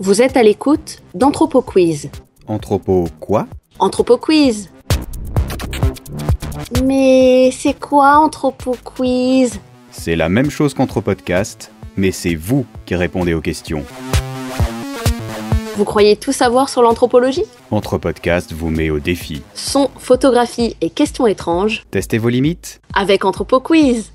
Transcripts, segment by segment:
Vous êtes à l'écoute d'Anthropo Quiz. Anthropo quoi Anthropo Quiz. Mais c'est quoi Anthropo Quiz C'est la même chose qu'Anthropodcast, mais c'est vous qui répondez aux questions. Vous croyez tout savoir sur l'anthropologie Anthropodcast vous met au défi. Son, photographie et questions étranges. Testez vos limites avec Anthropo Quiz.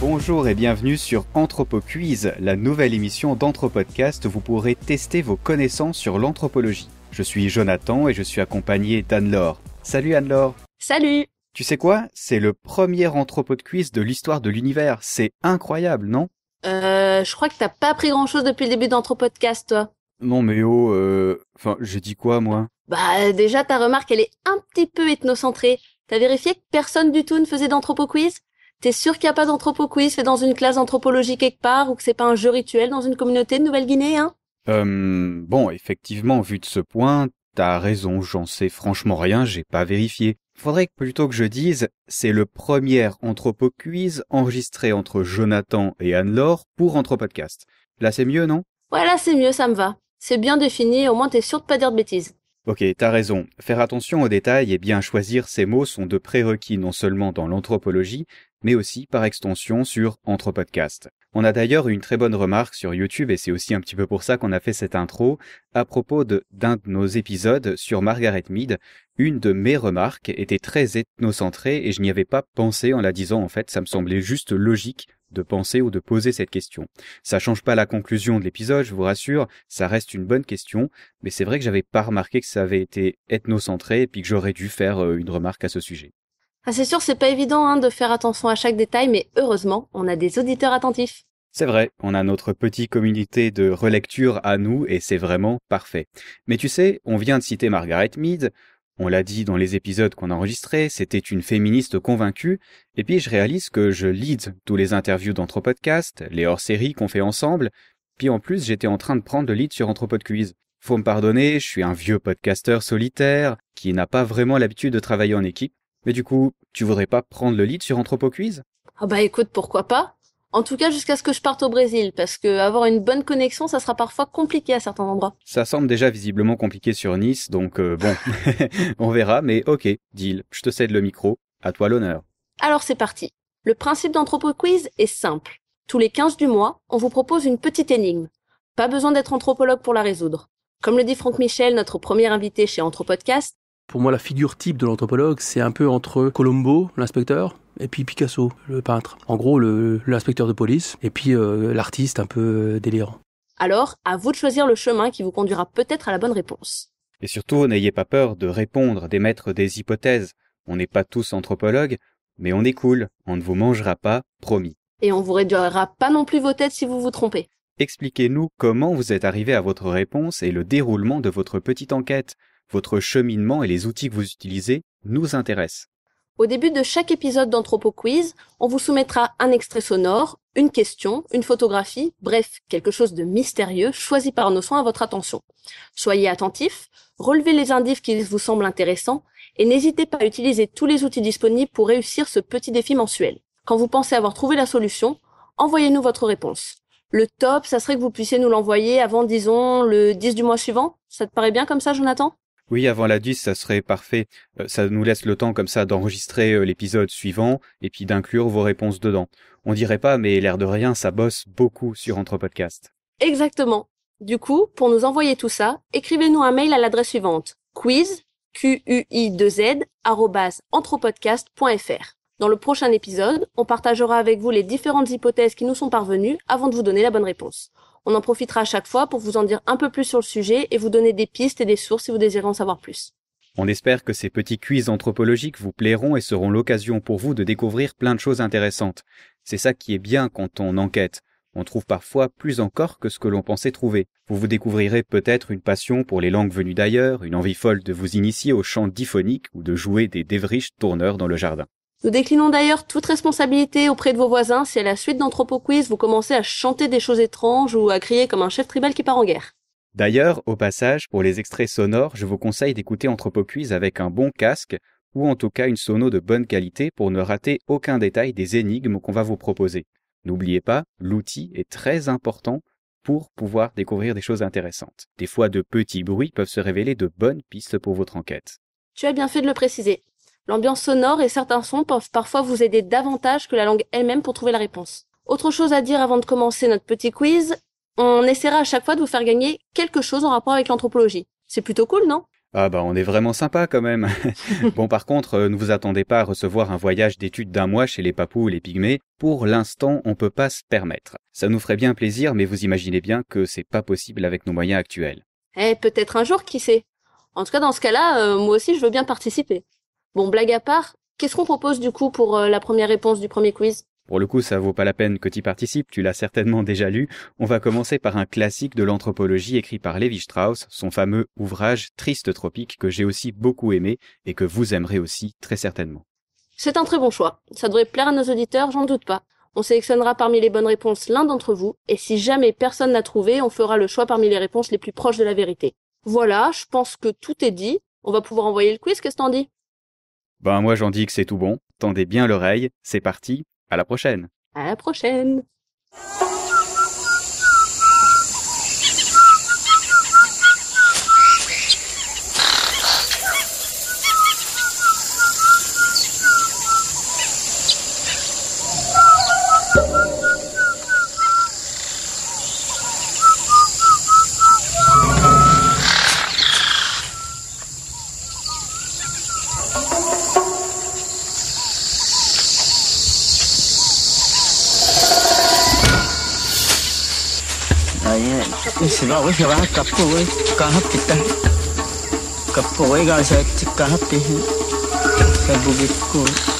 Bonjour et bienvenue sur Quiz, la nouvelle émission d'Anthropodcast où vous pourrez tester vos connaissances sur l'anthropologie. Je suis Jonathan et je suis accompagné d'Anne-Laure. Salut Anne-Laure Salut Tu sais quoi C'est le premier anthropo de l'histoire de l'univers. C'est incroyable, non Euh, je crois que t'as pas appris grand-chose depuis le début d'Anthropodcast, toi. Non mais oh, euh... Enfin, j'ai dit quoi, moi Bah, déjà, ta remarque, elle est un petit peu ethnocentrée. T'as vérifié que personne du tout ne faisait Quiz T'es sûr qu'il n'y a pas d'anthropo-quiz fait dans une classe anthropologique quelque part ou que c'est pas un jeu rituel dans une communauté de Nouvelle-Guinée, hein Euh, bon, effectivement, vu de ce point, t'as raison, j'en sais franchement rien, j'ai pas vérifié. Faudrait que plutôt que je dise, c'est le premier anthropo-quiz enregistré entre Jonathan et Anne-Laure pour Anthropodcast. Là, c'est mieux, non Ouais, là, c'est mieux, ça me va. C'est bien défini, au moins t'es sûr de pas dire de bêtises. Ok, t'as raison. Faire attention aux détails et bien choisir ces mots sont de prérequis non seulement dans l'anthropologie, mais aussi par extension sur podcasts. On a d'ailleurs une très bonne remarque sur YouTube et c'est aussi un petit peu pour ça qu'on a fait cette intro à propos d'un de, nos épisodes sur Margaret Mead. Une de mes remarques était très ethnocentrée et je n'y avais pas pensé en la disant en fait, ça me semblait juste logique de penser ou de poser cette question. Ça change pas la conclusion de l'épisode, je vous rassure, ça reste une bonne question, mais c'est vrai que j'avais pas remarqué que ça avait été ethnocentré et puis que j'aurais dû faire euh, une remarque à ce sujet. Ah, c'est sûr, c'est pas évident hein, de faire attention à chaque détail, mais heureusement, on a des auditeurs attentifs. C'est vrai, on a notre petite communauté de relecture à nous et c'est vraiment parfait. Mais tu sais, on vient de citer Margaret Mead, on l'a dit dans les épisodes qu'on a enregistrés, c'était une féministe convaincue, et puis je réalise que je lead tous les interviews d'Anthropodcast, les hors-séries qu'on fait ensemble, puis en plus j'étais en train de prendre le lead sur Anthropodquiz. Faut me pardonner, je suis un vieux podcasteur solitaire qui n'a pas vraiment l'habitude de travailler en équipe, mais du coup, tu voudrais pas prendre le lead sur AnthropoQuiz Ah bah écoute, pourquoi pas En tout cas jusqu'à ce que je parte au Brésil, parce que avoir une bonne connexion, ça sera parfois compliqué à certains endroits. Ça semble déjà visiblement compliqué sur Nice, donc euh, bon, on verra, mais ok, deal, je te cède le micro, à toi l'honneur. Alors c'est parti. Le principe d'AnthropoQuiz est simple. Tous les 15 du mois, on vous propose une petite énigme. Pas besoin d'être anthropologue pour la résoudre. Comme le dit Franck Michel, notre premier invité chez Anthropodcast, pour moi, la figure type de l'anthropologue, c'est un peu entre Colombo, l'inspecteur, et puis Picasso, le peintre. En gros, l'inspecteur de police, et puis euh, l'artiste un peu euh, délirant. Alors, à vous de choisir le chemin qui vous conduira peut-être à la bonne réponse. Et surtout, n'ayez pas peur de répondre, d'émettre des hypothèses. On n'est pas tous anthropologues, mais on est cool, on ne vous mangera pas, promis. Et on vous réduira pas non plus vos têtes si vous vous trompez. Expliquez-nous comment vous êtes arrivé à votre réponse et le déroulement de votre petite enquête. Votre cheminement et les outils que vous utilisez nous intéressent. Au début de chaque épisode d'AnthropoQuiz, on vous soumettra un extrait sonore, une question, une photographie, bref, quelque chose de mystérieux choisi par nos soins à votre attention. Soyez attentifs, relevez les indices qui vous semblent intéressants et n'hésitez pas à utiliser tous les outils disponibles pour réussir ce petit défi mensuel. Quand vous pensez avoir trouvé la solution, envoyez-nous votre réponse. Le top, ça serait que vous puissiez nous l'envoyer avant, disons, le 10 du mois suivant. Ça te paraît bien comme ça, Jonathan oui, avant la 10, ça serait parfait. Euh, ça nous laisse le temps comme ça d'enregistrer euh, l'épisode suivant et puis d'inclure vos réponses dedans. On dirait pas, mais l'air de rien, ça bosse beaucoup sur Entrepodcast. Exactement. Du coup, pour nous envoyer tout ça, écrivez-nous un mail à l'adresse suivante quiz i 2 z anthropodcast.fr. Dans le prochain épisode, on partagera avec vous les différentes hypothèses qui nous sont parvenues avant de vous donner la bonne réponse. On en profitera à chaque fois pour vous en dire un peu plus sur le sujet et vous donner des pistes et des sources si vous désirez en savoir plus. On espère que ces petits quiz anthropologiques vous plairont et seront l'occasion pour vous de découvrir plein de choses intéressantes. C'est ça qui est bien quand on enquête. On trouve parfois plus encore que ce que l'on pensait trouver. Vous vous découvrirez peut-être une passion pour les langues venues d'ailleurs, une envie folle de vous initier au chant diphonique ou de jouer des dévriches tourneurs dans le jardin. Nous déclinons d'ailleurs toute responsabilité auprès de vos voisins si à la suite d'Anthropoquiz vous commencez à chanter des choses étranges ou à crier comme un chef tribal qui part en guerre. D'ailleurs, au passage, pour les extraits sonores, je vous conseille d'écouter Anthropoquiz avec un bon casque ou en tout cas une sono de bonne qualité pour ne rater aucun détail des énigmes qu'on va vous proposer. N'oubliez pas, l'outil est très important pour pouvoir découvrir des choses intéressantes. Des fois, de petits bruits peuvent se révéler de bonnes pistes pour votre enquête. Tu as bien fait de le préciser. L'ambiance sonore et certains sons peuvent parfois vous aider davantage que la langue elle-même pour trouver la réponse. Autre chose à dire avant de commencer notre petit quiz, on essaiera à chaque fois de vous faire gagner quelque chose en rapport avec l'anthropologie. C'est plutôt cool, non ah bah on est vraiment sympa quand même. bon par contre, euh, ne vous attendez pas à recevoir un voyage d'études d'un mois chez les papous ou les pygmées. Pour l'instant, on peut pas se permettre. Ça nous ferait bien plaisir, mais vous imaginez bien que c'est pas possible avec nos moyens actuels. Eh, peut-être un jour, qui sait. En tout cas, dans ce cas-là, euh, moi aussi, je veux bien participer. Bon, blague à part, qu'est-ce qu'on propose du coup pour euh, la première réponse du premier quiz pour le coup, ça vaut pas la peine que tu participes, tu l'as certainement déjà lu. On va commencer par un classique de l'anthropologie écrit par lévi Strauss, son fameux ouvrage Triste Tropique que j'ai aussi beaucoup aimé et que vous aimerez aussi très certainement. C'est un très bon choix. Ça devrait plaire à nos auditeurs, j'en doute pas. On sélectionnera parmi les bonnes réponses l'un d'entre vous et si jamais personne n'a trouvé, on fera le choix parmi les réponses les plus proches de la vérité. Voilà, je pense que tout est dit. On va pouvoir envoyer le quiz, qu'est-ce t'en dis ben moi j'en dis que c'est tout bon. Tendez bien l'oreille. C'est parti. À la prochaine. À la prochaine. सिवा वही सिवा कप्पो वही कहाँ पिता है कप्पो वही गाँव शायद कहाँ पे है सब को